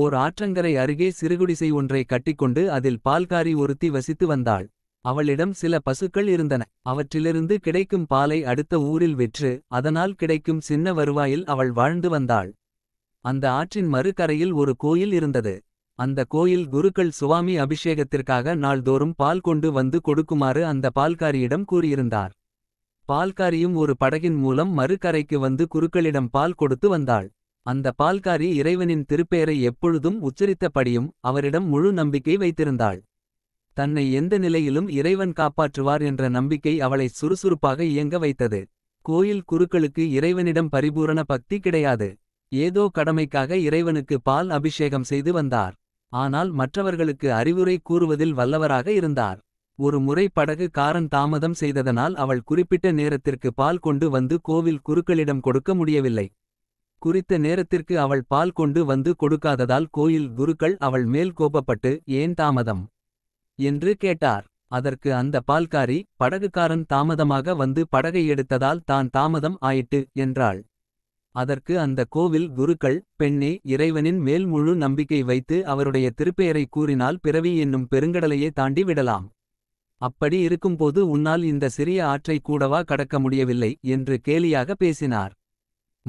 ஓர் ஆற்றங்கரை அருகே சிறுகுடிசை ஒன்றை கட்டிக்கொண்டு அதில் பால்காரி ஒருத்தி வசித்து வந்தாள் அவளிடம் சில பசுக்கள் இருந்தன அவற்றிலிருந்து கிடைக்கும் பாலை அடுத்த ஊரில் விற்று அதனால் கிடைக்கும் சின்ன வருவாயில் அவள் வாழ்ந்து வந்தாள் அந்த ஆற்றின் மறுக்கரையில் ஒரு கோயில் இருந்தது அந்த கோயில் குருக்கள் சுவாமி அபிஷேகத்திற்காக நாள்தோறும் பால் கொண்டு வந்து கொடுக்குமாறு அந்த பால்காரியிடம் கூறியிருந்தார் பால்காரியும் ஒரு படகின் மூலம் மறுக்கரைக்கு வந்து குருக்களிடம் பால் கொடுத்து வந்தாள் அந்த பால்காரி இறைவனின் திருப்பெயரை எப்பொழுதும் உச்சரித்தபடியும் அவரிடம் முழு நம்பிக்கை வைத்திருந்தாள் தன்னை எந்த நிலையிலும் இறைவன் காப்பாற்றுவார் என்ற நம்பிக்கை அவளை சுறுசுறுப்பாக இயங்க வைத்தது கோயில் குருக்களுக்கு இறைவனிடம் பரிபூரண பக்தி கிடையாது ஏதோ கடமைக்காக இறைவனுக்கு பால் அபிஷேகம் செய்து வந்தார் ஆனால் மற்றவர்களுக்கு அறிவுரை கூறுவதில் வல்லவராக இருந்தார் ஒரு முறை படகு காரன் தாமதம் செய்ததனால் அவள் குறிப்பிட்ட நேரத்திற்கு பால் கொண்டு வந்து கோவில் குருக்களிடம் கொடுக்க முடியவில்லை குறித்த நேரத்திற்கு அவள் பால் கொண்டு வந்து கொடுக்காததால் கோயில் குருக்கள் அவள் மேல் கோபப்பட்டு ஏன் தாமதம் என்று கேட்டார் அதற்கு அந்த பால்காரி படகுக்காரன் தாமதமாக வந்து படகை எடுத்ததால் தான் தாமதம் ஆயிட்டு என்றாள் அதற்கு அந்த கோவில் குருக்கள் பெண்ணே இறைவனின் மேல் முழு நம்பிக்கை வைத்து அவருடைய திருப்பெயரை கூறினால் பிறவி என்னும் பெருங்கடலையே தாண்டி விடலாம் அப்படி இருக்கும்போது உன்னால் இந்த சிறிய ஆற்றை கூடவா கடக்க முடியவில்லை என்று கேலியாக பேசினார்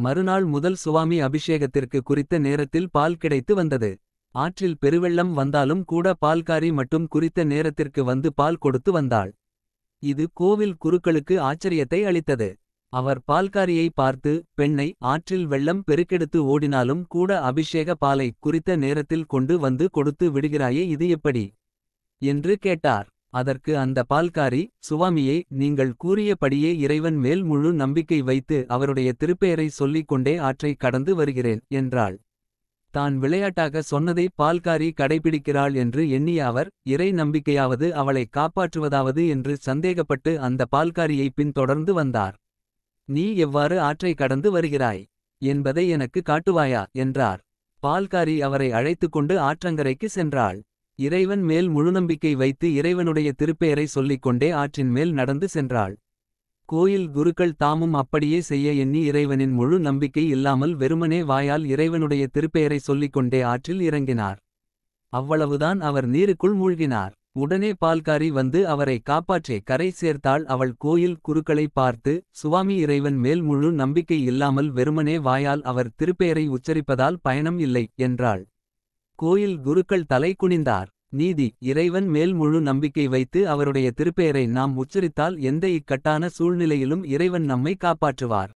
மறுநாள் முதல் சுவாமி அபிஷேகத்திற்கு குறித்த நேரத்தில் பால் கிடைத்து வந்தது ஆற்றில் பெருவெள்ளம் வந்தாலும் கூட பால்காரி மட்டும் குறித்த நேரத்திற்கு வந்து பால் கொடுத்து வந்தாள் இது கோவில் குருக்களுக்கு ஆச்சரியத்தை அளித்தது அவர் பால்காரியை பார்த்து பெண்ணை ஆற்றில் வெள்ளம் பெருக்கெடுத்து ஓடினாலும் கூட அபிஷேக பாலை குறித்த நேரத்தில் கொண்டு வந்து கொடுத்து விடுகிறாயே இது எப்படி என்று கேட்டார் அதற்கு அந்த பால்காரி சுவாமியே நீங்கள் கூறியபடியே இறைவன் மேல் முழு நம்பிக்கை வைத்து அவருடைய திருப்பெயரை சொல்லிக் கொண்டே ஆற்றை கடந்து வருகிறேன் என்றாள் தான் விளையாட்டாக சொன்னதை பால்காரி கடைபிடிக்கிறாள் என்று எண்ணிய அவர் இறை நம்பிக்கையாவது அவளை காப்பாற்றுவதாவது என்று சந்தேகப்பட்டு அந்த பால்காரியை பின்தொடர்ந்து வந்தார் நீ எவ்வாறு ஆற்றை கடந்து வருகிறாய் என்பதை எனக்கு காட்டுவாயா என்றார் பால்காரி அவரை கொண்டு ஆற்றங்கரைக்கு சென்றாள் இறைவன் மேல் முழுநம்பிக்கை வைத்து இறைவனுடைய திருப்பெயரை சொல்லிக்கொண்டே ஆற்றின் மேல் நடந்து சென்றாள் கோயில் குருக்கள் தாமும் அப்படியே செய்ய எண்ணி இறைவனின் முழு நம்பிக்கை இல்லாமல் வெறுமனே வாயால் இறைவனுடைய திருப்பெயரை சொல்லிக்கொண்டே ஆற்றில் இறங்கினார் அவ்வளவுதான் அவர் நீருக்குள் மூழ்கினார் உடனே பால்காரி வந்து அவரை காப்பாற்றி கரை சேர்த்தாள் அவள் கோயில் குருக்களை பார்த்து சுவாமி இறைவன் மேல் முழு நம்பிக்கை இல்லாமல் வெறுமனே வாயால் அவர் திருப்பெயரை உச்சரிப்பதால் பயணம் இல்லை என்றாள் கோயில் குருக்கள் தலை குனிந்தார் நீதி இறைவன் மேல் முழு நம்பிக்கை வைத்து அவருடைய திருப்பெயரை நாம் உச்சரித்தால் எந்த இக்கட்டான சூழ்நிலையிலும் இறைவன் நம்மை காப்பாற்றுவார்